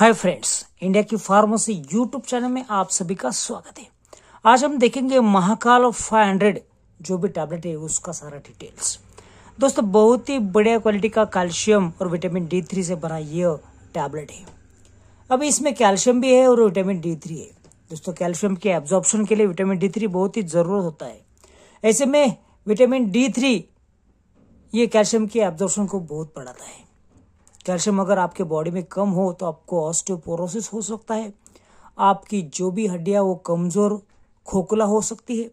हाय friends India की pharmacy YouTube channel में आप सभी का स्वागत है आज हम देखेंगे महाकाल 500 जो भी टैबलेट है उसका सारा डिटेल्स दोस्तों बहुत ही बढ़िया क्वालिटी का कैल्शियम और विटामिन डी थ्री से बना यह टैबलेट है अब इसमें कैल्शियम भी है और विटामिन डी थ्री है दोस्तों कैल्शियम के एब्जॉर्बन के लिए विटामिन डी थ्री बहुत ही ज़रूरत होता है ऐसे में विटामिन डी थ्री ये कैल्शियम के एब्जॉर्प्शन को बहुत बढ़ाता है कैल्शियम अगर आपके बॉडी में कम हो तो आपको ऑस्टियोपोरोसिस हो सकता है आपकी जो भी हड्डियाँ वो कमज़ोर खोखला हो सकती है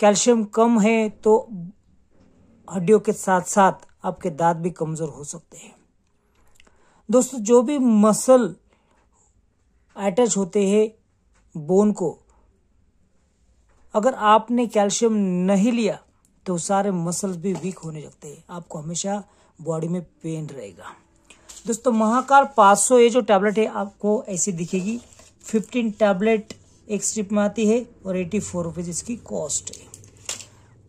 कैल्शियम कम है तो हड्डियों के साथ साथ आपके दांत भी कमज़ोर हो सकते हैं दोस्तों जो भी मसल अटैच होते हैं बोन को अगर आपने कैल्शियम नहीं लिया तो सारे मसल्स भी वीक होने लगते हैं आपको हमेशा बॉडी में पेन रहेगा दोस्तों महाकार 500 ये जो टैबलेट है आपको ऐसी दिखेगी 15 टैबलेट एक स्ट्रिप में आती है और एटी फोर रुपीज़ इसकी कॉस्ट है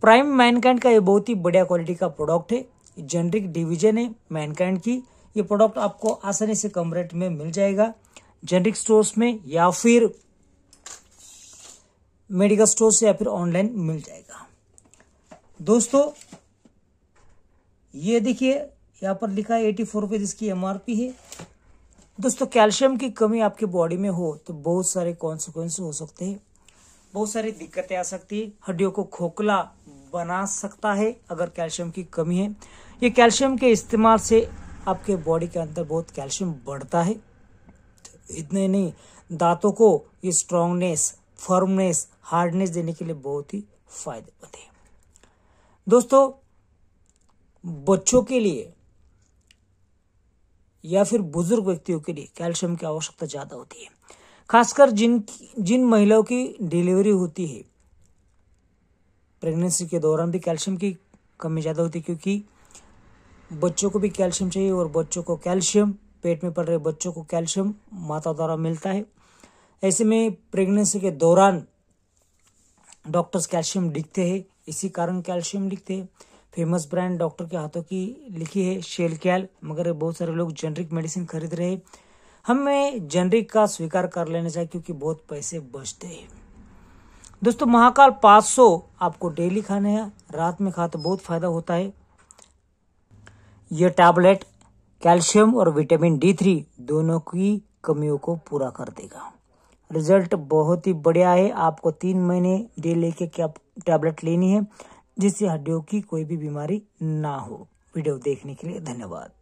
प्राइम मैनकाइंड का ये बहुत ही बढ़िया क्वालिटी का प्रोडक्ट है जेनरिक डिवीजन है मैनकाइंड की ये प्रोडक्ट आपको आसानी से कम रेट में मिल जाएगा जेनरिक स्टोर्स में या फिर मेडिकल स्टोर से या फिर ऑनलाइन मिल जाएगा दोस्तों ये देखिए यहाँ पर लिखा है एटी फोर रुपये जिसकी एम है दोस्तों कैल्शियम की कमी आपके बॉडी में हो तो बहुत सारे कॉन्सिक्वेंस हो सकते हैं बहुत सारी दिक्कतें आ सकती है हड्डियों को खोखला बना सकता है अगर कैल्शियम की कमी है ये कैल्शियम के इस्तेमाल से आपके बॉडी के अंदर बहुत कैल्शियम बढ़ता है इतने नहीं दांतों को ये स्ट्रांगनेस फर्मनेस हार्डनेस देने के लिए बहुत ही फायदेमंद है दोस्तों बच्चों के लिए या फिर बुजुर्ग व्यक्तियों के लिए कैल्शियम की आवश्यकता ज़्यादा होती है खासकर जिन जिन महिलाओं की डिलीवरी होती है प्रेगनेंसी के दौरान भी कैल्शियम की कमी ज़्यादा होती है क्योंकि बच्चों को भी कैल्शियम चाहिए और बच्चों को कैल्शियम पेट में पड़ रहे बच्चों को कैल्शियम माता द्वारा मिलता है ऐसे में प्रेगनेंसी के दौरान डॉक्टर्स कैल्शियम लिखते हैं इसी कारण कैल्शियम लिखते हैं फेमस ब्रांड डॉक्टर के हाथों की लिखी है शेलक्याल मगर बहुत सारे लोग जेनरिक मेडिसिन खरीद रहे हमें जेनरिक का स्वीकार कर लेना चाहिए क्योंकि बहुत पैसे बचते हैं दोस्तों महाकाल 500 आपको डेली खाने हैं रात में खा तो बहुत फायदा होता है यह टैबलेट कैल्शियम और विटामिन डी थ्री दोनों की कमियों को पूरा कर देगा रिजल्ट बहुत ही बढ़िया है आपको तीन महीने डेली के क्या टैबलेट लेनी है जिससे हड्डियों की कोई भी बीमारी ना हो वीडियो देखने के लिए धन्यवाद